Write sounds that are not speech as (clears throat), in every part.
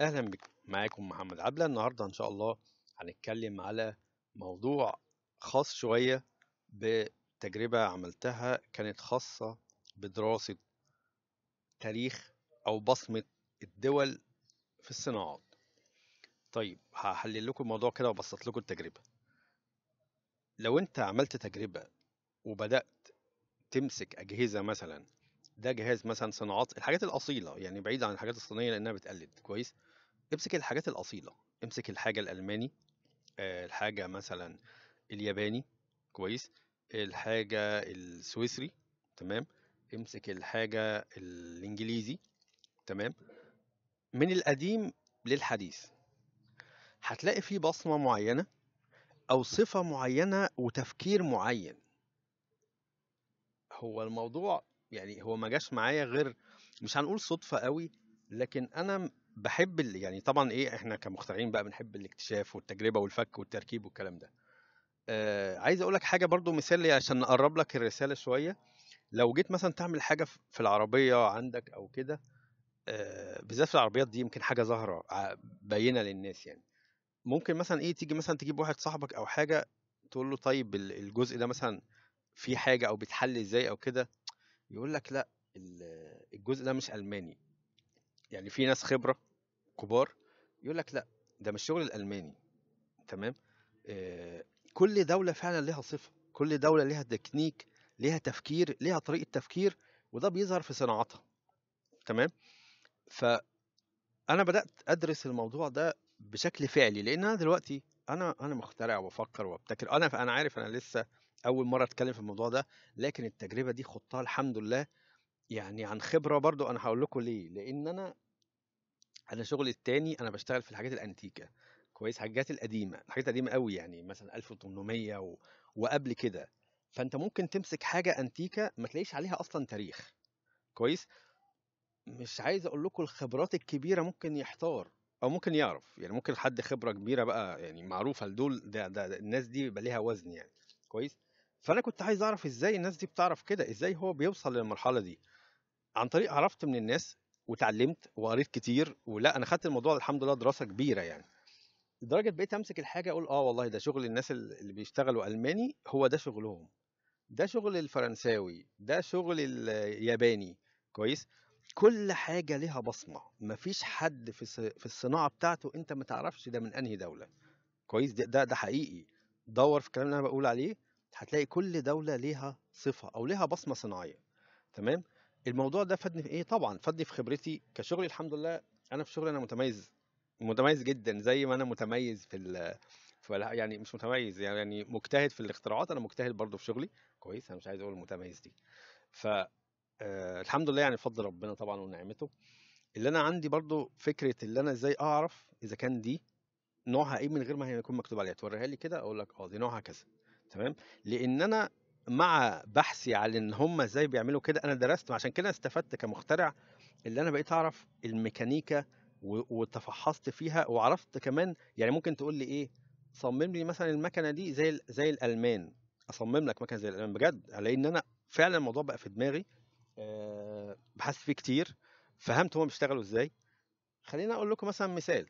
اهلا بكم معاكم محمد عبله النهارده ان شاء الله هنتكلم على موضوع خاص شويه بتجربه عملتها كانت خاصه بدراسه تاريخ او بصمه الدول في الصناعات طيب هحلل لكم الموضوع كده وابسط لكم التجربه لو انت عملت تجربه وبدات تمسك اجهزه مثلا ده جهاز مثلا صناعات الحاجات الاصيله يعني بعيد عن الحاجات الصينيه لانها بتقلد كويس امسك الحاجات الاصيله امسك الحاجه الالماني آه، الحاجه مثلا الياباني كويس الحاجه السويسري تمام امسك الحاجه الانجليزي تمام من القديم للحديث هتلاقي فيه بصمه معينه او صفه معينه وتفكير معين هو الموضوع يعني هو ما جاش معايا غير مش هنقول صدفه قوي لكن انا بحب ال... يعني طبعا ايه احنا كمخترعين بقى بنحب الاكتشاف والتجربه والفك والتركيب والكلام ده آه عايز اقول لك حاجه برضو مثال عشان نقرب لك الرساله شويه لو جيت مثلا تعمل حاجه في العربيه عندك او كده آه بالذات في العربيات دي يمكن حاجه ظاهره باينه للناس يعني ممكن مثلا ايه تيجي مثلا تجيب واحد صاحبك او حاجه تقول له طيب الجزء ده مثلا في حاجه او بتحل ازاي او كده يقول لك لا الجزء ده مش الماني يعني في ناس خبره كبار يقول لك لا ده مش شغل الالماني تمام آه كل دوله فعلا ليها صفه كل دوله ليها تكنيك ليها تفكير ليها طريقه تفكير وده بيظهر في صناعتها تمام ف انا بدات ادرس الموضوع ده بشكل فعلي لان انا دلوقتي انا انا مخترع وبفكر وابتكر انا انا عارف انا لسه اول مره اتكلم في الموضوع ده لكن التجربه دي خضتها الحمد لله يعني عن خبره برضو انا هقول لكم ليه لان انا انا شغلي التاني انا بشتغل في الحاجات الانتيكه كويس حاجات القديمه الحاجات القديمه قوي يعني مثلا 1800 و... وقبل كده فانت ممكن تمسك حاجه انتيكه ما تلاقيش عليها اصلا تاريخ كويس مش عايز اقول لكم الخبرات الكبيره ممكن يحتار او ممكن يعرف يعني ممكن حد خبره كبيره بقى يعني معروفه لدول ده, ده, ده الناس دي يبقى ليها وزن يعني كويس فانا كنت عايز اعرف ازاي الناس دي بتعرف كده ازاي هو بيوصل للمرحله دي عن طريق عرفت من الناس وتعلمت وقريت كتير ولا انا خدت الموضوع الحمد لله دراسه كبيره يعني لدرجه بقيت امسك الحاجه اقول اه والله ده شغل الناس اللي بيشتغلوا الماني هو ده شغلهم ده شغل الفرنساوي ده شغل الياباني كويس كل حاجه ليها بصمه مفيش حد في الصناعه بتاعته انت ما تعرفش ده من انهي دوله كويس ده ده, ده حقيقي دور في الكلام اللي انا بقول عليه هتلاقي كل دولة ليها صفة أو ليها بصمة صناعية تمام الموضوع ده فادني في إيه طبعا فادني في خبرتي كشغلي الحمد لله أنا في شغلي أنا متميز متميز جدا زي ما أنا متميز في ال يعني مش متميز يعني مجتهد في الاختراعات أنا مجتهد برضه في شغلي كويس أنا مش عايز أقول متميز دي ف آه الحمد لله يعني فضل ربنا طبعا ونعمته اللي انا عندي برضو فكره اللي انا ازاي اعرف اذا كان دي نوعها ايه من غير ما يكون مكتوب عليها توريها لي كده اقول لك اه دي نوعها كذا تمام لان انا مع بحثي على ان هم ازاي بيعملوا كده انا درست عشان كده استفدت كمخترع اللي انا بقيت اعرف الميكانيكا وتفحصت فيها وعرفت كمان يعني ممكن تقول لي ايه صمم لي مثلا المكنه دي زي زي الالمان اصمم لك مكنه زي الالمان بجد لان انا فعلا الموضوع بقى في دماغي بحس بحثت فيه كتير فهمت هم بيشتغلوا ازاي خليني اقول لكم مثلا مثال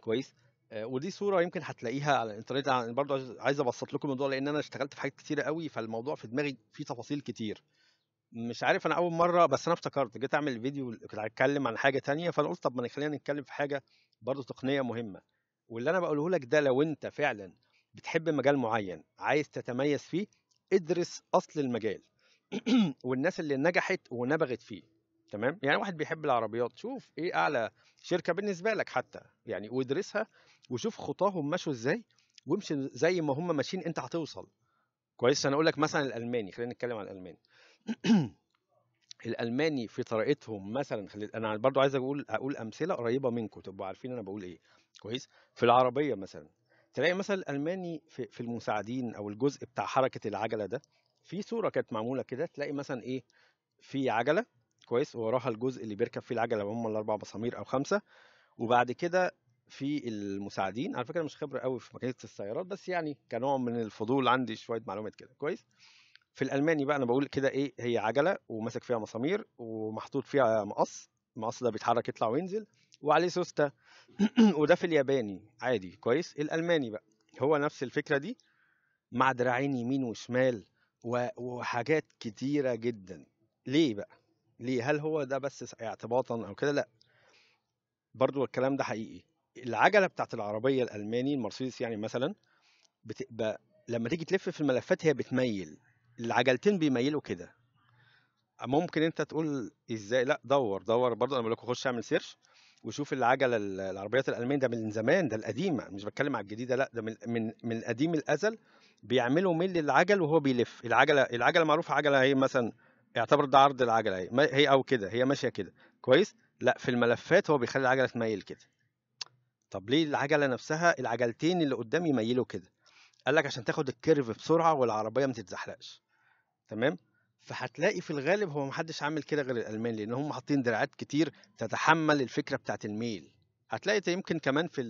كويس آه، ودي صوره يمكن هتلاقيها على الانترنت انا برضه عايز ابسط لكم الموضوع لان انا اشتغلت في حاجات كتيره قوي فالموضوع في دماغي فيه تفاصيل كتير مش عارف انا اول مره بس انا افتكرت جيت اعمل فيديو كنت هتكلم عن حاجه تانية فانا قلت طب ما خلينا نتكلم في حاجه برضه تقنيه مهمه واللي انا بقوله لك ده لو انت فعلا بتحب مجال معين عايز تتميز فيه ادرس اصل المجال (clears throat) والناس اللي نجحت ونبغت فيه تمام يعني واحد بيحب العربيات شوف ايه اعلى شركه بالنسبه لك حتى يعني وادرسها وشوف خطاهم مشوا ازاي وامشي زي ما هم ماشيين انت هتوصل كويس انا اقول لك مثلا الالماني خلينا نتكلم عن الالماني (clears throat) الالماني في طريقتهم مثلا خلي... انا برضو عايز اقول اقول امثله قريبه منكم تبقوا عارفين انا بقول ايه كويس في العربيه مثلا تلاقي مثلا الالماني في, في المساعدين او الجزء بتاع حركه العجله ده في صوره كانت معموله كده تلاقي مثلا ايه في عجله كويس وراها الجزء اللي بيركب فيه العجله هم الاربع مسامير او خمسه وبعد كده في المساعدين على فكره مش خبره قوي في ميكانيكه السيارات بس يعني كنوع من الفضول عندي شويه معلومات كده كويس في الالماني بقى انا بقول كده ايه هي عجله وماسك فيها مسامير ومحطوط فيها مقص المقص ده بيتحرك يطلع وينزل وعليه سوسته (clears throat) وده في الياباني عادي كويس الالماني بقى هو نفس الفكره دي مع دراعين يمين وشمال وحاجات كتيره جدا ليه بقى ليه هل هو ده بس اعتباطا او كده لا برضو الكلام ده حقيقي العجله بتاعت العربيه الالماني المرسيدس يعني مثلا بتبقى لما تيجي تلف في الملفات هي بتميل العجلتين بيميلوا كده ممكن انت تقول ازاي لا دور دور برضو انا بقول لك خش اعمل سيرش وشوف العجله العربيات الالمانيه ده من زمان ده القديمه مش بتكلم على الجديده لا ده من من من القديم الازل بيعملوا ميل للعجل وهو بيلف العجله العجله معروفه عجله هي مثلا يعتبر ده عرض العجله اهي هي او كده هي ماشيه كده كويس لا في الملفات هو بيخلي العجله تميل كده طب ليه العجله نفسها العجلتين اللي قدام يميلوا كده قال لك عشان تاخد الكيرف بسرعه والعربيه ما تتزحلقش تمام فهتلاقي في الغالب هو محدش عامل كده غير الالمان لان هم حاطين دراعات كتير تتحمل الفكره بتاعه الميل هتلاقي يمكن كمان في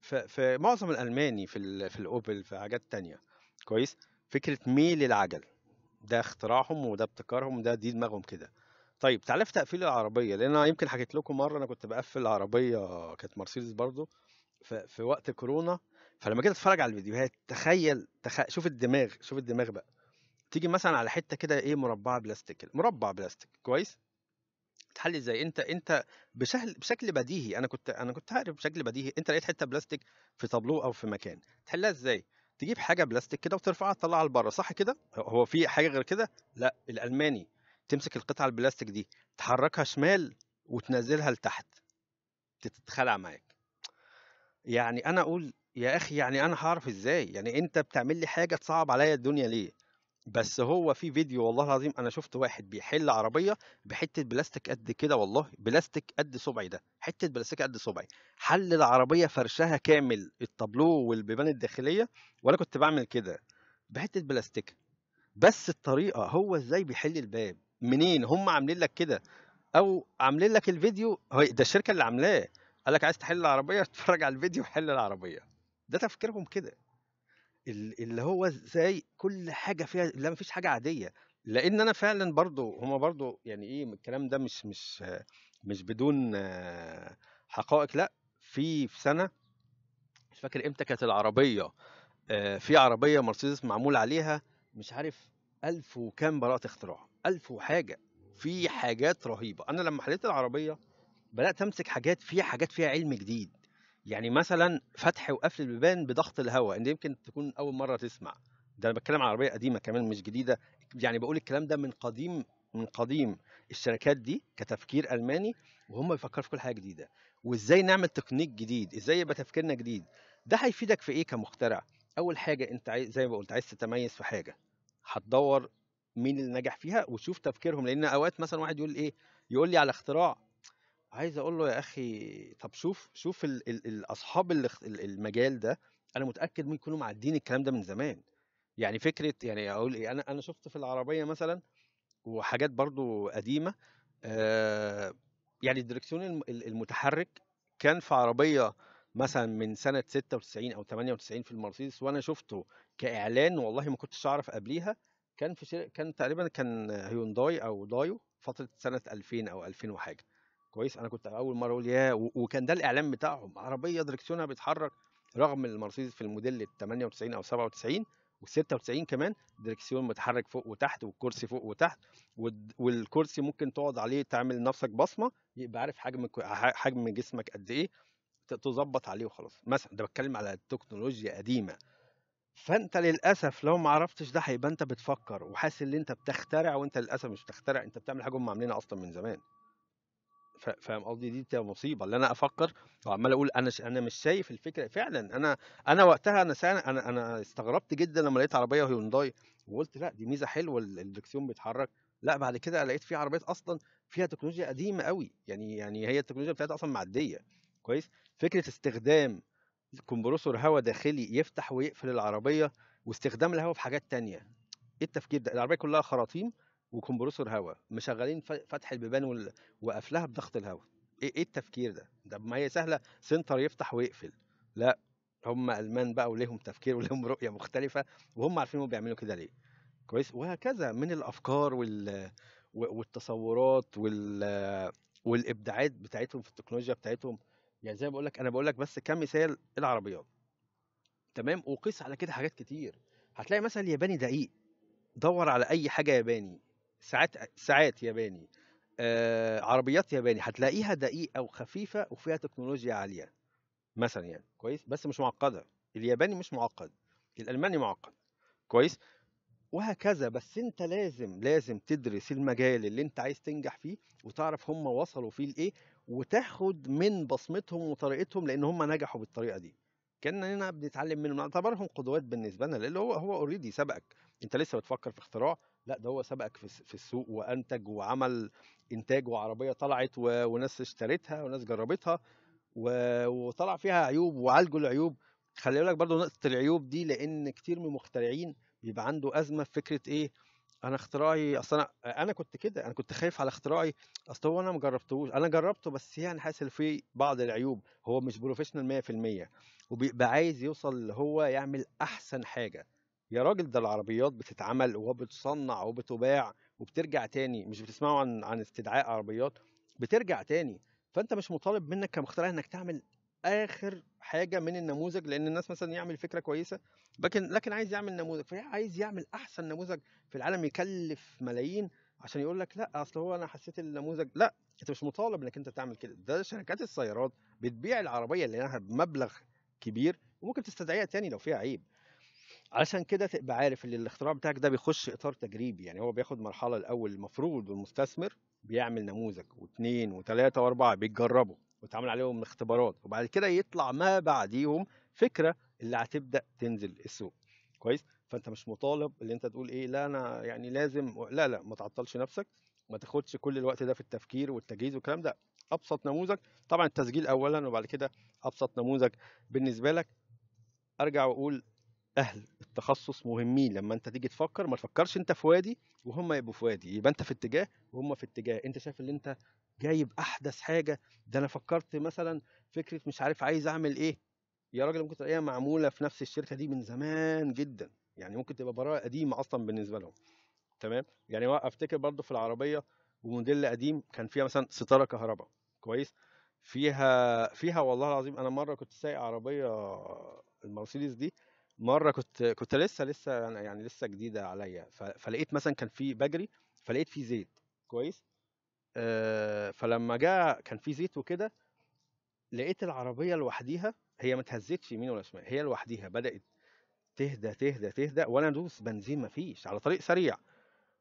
في, في معظم الالماني في في الاوبل في حاجات تانية كويس فكره ميل العجل ده اختراعهم وده ابتكارهم وده دي دماغهم كده طيب تعالى في تقفيل العربيه لان انا يمكن حكيت لكم مره انا كنت بقفل العربيه كانت مرسيدس برضو في وقت كورونا فلما جيت اتفرج على الفيديوهات تخيل تخ... شوف الدماغ شوف الدماغ بقى تيجي مثلا على حته كده ايه مربعه بلاستيك مربع بلاستيك كويس تحلي ازاي انت انت بشكل بشكل بديهي انا كنت انا كنت عارف بشكل بديهي انت لقيت حته بلاستيك في طابلوه او في مكان تحلها ازاي تجيب حاجه بلاستيك كده وترفعها تطلعها لبره صح كده هو في حاجه غير كده لا الالماني تمسك القطعه البلاستيك دي تحركها شمال وتنزلها لتحت تتخلع معاك يعني انا اقول يا اخي يعني انا هعرف ازاي يعني انت بتعمل لي حاجه تصعب عليا الدنيا ليه بس هو في فيديو والله العظيم انا شفت واحد بيحل عربيه بحته بلاستيك قد كده والله بلاستيك قد صبعي ده حته بلاستيك قد صبعي حل العربيه فرشها كامل التابلو والبيبان الداخليه وانا كنت بعمل كده بحته بلاستيك بس الطريقه هو ازاي بيحل الباب منين هم عاملين لك كده او عاملين لك الفيديو ده الشركه اللي عاملاه قال لك عايز تحل العربيه (laughs) اتفرج على الفيديو حل العربيه ده تفكيرهم كده اللي هو زي كل حاجه فيها لا مفيش حاجه عاديه لان انا فعلا برضو هما برضو يعني ايه الكلام ده مش مش مش بدون حقائق لا في في سنه مش فاكر امتى كانت العربيه آه، في عربيه مرسيدس معمول عليها مش عارف ألف وكام براءة اختراع ألف وحاجة في حاجات رهيبة أنا لما حليت العربية بدأت أمسك حاجات فيها حاجات فيها علم جديد يعني مثلا فتح وقفل البيبان بضغط الهواء انت يمكن تكون اول مره تسمع ده انا بتكلم عن عربيه قديمه كمان مش جديده يعني بقول الكلام ده من قديم من قديم الشركات دي كتفكير الماني وهم بيفكروا في كل حاجه جديده وازاي نعمل تكنيك جديد ازاي يبقى تفكيرنا جديد ده هيفيدك في ايه كمخترع اول حاجه انت عايز زي ما قلت عايز تتميز في حاجه هتدور مين اللي نجح فيها وتشوف تفكيرهم لان اوقات مثلا واحد يقول ايه يقول لي على اختراع عايز اقول له يا اخي طب شوف شوف الـ الـ الاصحاب اللي المجال ده انا متاكد ممكن يكونوا معدين الكلام ده من زمان يعني فكره يعني اقول ايه انا انا شفت في العربيه مثلا وحاجات برضو قديمه آه يعني الدركسيون المتحرك كان في عربيه مثلا من سنه 96 او 98 في المرسيدس وانا شفته كاعلان والله ما كنتش اعرف قبليها كان في كان تقريبا كان هيونداي او دايو فتره سنه 2000 او 2000 وحاجه كويس انا كنت اول مره اقول يا وكان ده الاعلام بتاعهم عربيه دركسيونها بيتحرك رغم المرسيدس في الموديل 98 او 97 و96 كمان دركسيون متحرك فوق وتحت والكرسي فوق وتحت والكرسي ممكن تقعد عليه تعمل نفسك بصمه يبقى عارف حجم حجم جسمك قد ايه تظبط عليه وخلاص مثلا ده بتكلم على تكنولوجيا قديمه فانت للاسف لو ما عرفتش ده هيبقى انت بتفكر وحاسس ان انت بتخترع وانت للاسف مش بتخترع انت بتعمل حاجه هم عاملينها اصلا من زمان فاهم قصدي دي مصيبه اللي انا افكر وعمال اقول انا انا مش شايف الفكره فعلا انا انا وقتها انا انا انا استغربت جدا لما لقيت عربيه هيونداي وقلت لا دي ميزه حلوه الدركسيون بيتحرك لا بعد كده لقيت في عربيات اصلا فيها تكنولوجيا قديمه قوي يعني يعني هي التكنولوجيا بتاعتها اصلا معديه كويس فكره استخدام كومبروسور هواء داخلي يفتح ويقفل العربيه واستخدام الهواء في حاجات تانية ايه التفكير ده العربيه كلها خراطيم وكمبروسور هواء مشغلين فتح البيبان وقفلها بضغط الهواء ايه ايه التفكير ده ده ما هي سهله سنتر يفتح ويقفل لا هم المان بقى وليهم تفكير (laughs) وليهم رؤيه مختلفه وهم عارفين هم بيعملوا كده ليه كويس وهكذا من الافكار وال والتصورات وال والابداعات بتاعتهم في التكنولوجيا بتاعتهم يعني زي ما بقول لك انا بقول لك بس كمثال العربيات تمام وقيس على كده حاجات كتير هتلاقي مثلا الياباني دقيق دور على اي حاجه ياباني ساعات ساعات ياباني آه عربيات ياباني هتلاقيها دقيقه وخفيفه وفيها تكنولوجيا عاليه مثلا يعني كويس بس مش معقده الياباني مش معقد الالماني معقد كويس وهكذا بس انت لازم لازم تدرس المجال اللي انت عايز تنجح فيه وتعرف هم وصلوا فيه لايه وتاخد من بصمتهم وطريقتهم لان هم نجحوا بالطريقه دي كاننا بنتعلم منهم نعتبرهم قدوات بالنسبه لنا لان هو هو اوريدي سبقك انت لسه بتفكر في اختراع لا ده هو سبقك في السوق وانتج وعمل انتاج وعربيه طلعت وناس اشترتها وناس جربتها وطلع فيها عيوب وعالجوا العيوب خلي بالك برضو نقطه العيوب دي لان كتير من المخترعين بيبقى عنده ازمه في فكره ايه انا اختراعي اصل انا انا كنت كده انا كنت خايف على اختراعي اصل هو انا ما جربتهوش انا جربته بس يعني حاسس فيه بعض العيوب هو مش بروفيشنال 100% وبيبقى عايز يوصل هو يعمل احسن حاجه يا راجل ده العربيات بتتعمل وبتصنع وبتباع وبترجع تاني مش بتسمعوا عن عن استدعاء عربيات بترجع تاني فانت مش مطالب منك كمخترع انك تعمل اخر حاجه من النموذج لان الناس مثلا يعمل فكره كويسه لكن لكن عايز يعمل نموذج فعايز يعمل احسن نموذج في العالم يكلف ملايين عشان يقول لك لا اصل هو انا حسيت النموذج لا انت مش مطالب انك انت تعمل كده ده شركات السيارات بتبيع العربيه اللي لها بمبلغ كبير وممكن تستدعيها تاني لو فيها عيب علشان كده تبقى عارف ان الاختراع بتاعك ده بيخش اطار تجريبي يعني هو بياخد مرحله الاول المفروض والمستثمر بيعمل نموذج واثنين وثلاثه واربعه بيتجربوا ويتعمل عليهم اختبارات وبعد كده يطلع ما بعديهم فكره اللي هتبدا تنزل السوق كويس فانت مش مطالب اللي انت تقول ايه لا انا يعني لازم لا لا ما تعطلش نفسك ما تاخدش كل الوقت ده في التفكير والتجهيز والكلام ده ابسط نموذج طبعا التسجيل اولا وبعد كده ابسط نموذج بالنسبه لك ارجع واقول اهل التخصص مهمين لما انت تيجي تفكر ما تفكرش انت في وادي وهم يبقوا في وادي يبقى انت في اتجاه وهم في اتجاه انت شايف ان انت جايب احدث حاجه ده انا فكرت مثلا فكره مش عارف عايز اعمل ايه يا راجل ممكن تلاقيها معموله في نفس الشركه دي من زمان جدا يعني ممكن تبقى براءه قديمه اصلا بالنسبه لهم تمام يعني افتكر برضو في العربيه وموديل قديم كان فيها مثلا ستاره كهرباء كويس فيها فيها والله العظيم انا مره كنت سايق عربيه المرسيدس دي مره كنت كنت لسه لسه يعني لسه جديده عليا فلقيت مثلا كان في بجري فلقيت في زيت كويس فلما جاء كان في زيت وكده لقيت العربيه لوحديها هي ما اتهزتش يمين ولا شمال هي لوحديها بدات تهدى تهدى تهدى وانا ادوس بنزين ما فيش على طريق سريع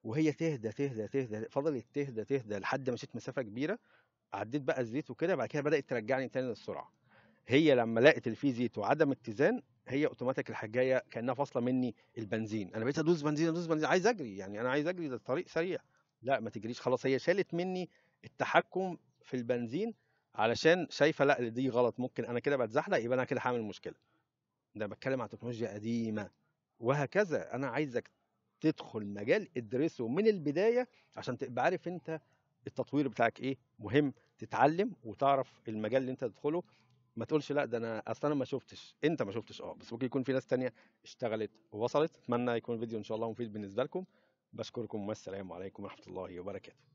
وهي تهدى تهدى تهدى فضلت تهدى تهدى لحد ما مشيت مسافه كبيره عديت بقى الزيت وكده بعد كده بدات ترجعني تاني للسرعه هي لما لقت الفيزيت زيت وعدم اتزان هي اوتوماتيك الحجايه كانها فاصله مني البنزين انا بقيت ادوس بنزين ادوس بنزين عايز اجري يعني انا عايز اجري ده الطريق سريع لا ما تجريش خلاص هي شالت مني التحكم في البنزين علشان شايفه لا دي غلط ممكن انا كده بتزحلق يبقى انا كده هعمل مشكله ده بتكلم عن تكنولوجيا قديمه وهكذا انا عايزك تدخل مجال ادرسه من البدايه عشان تبقى عارف انت التطوير بتاعك ايه مهم تتعلم وتعرف المجال اللي انت تدخله ما تقولش لا ده انا اصل انا ما شفتش انت ما شفتش اه بس ممكن يكون في ناس تانية اشتغلت ووصلت اتمنى يكون الفيديو ان شاء الله مفيد بالنسبه لكم بشكركم والسلام عليكم ورحمه الله وبركاته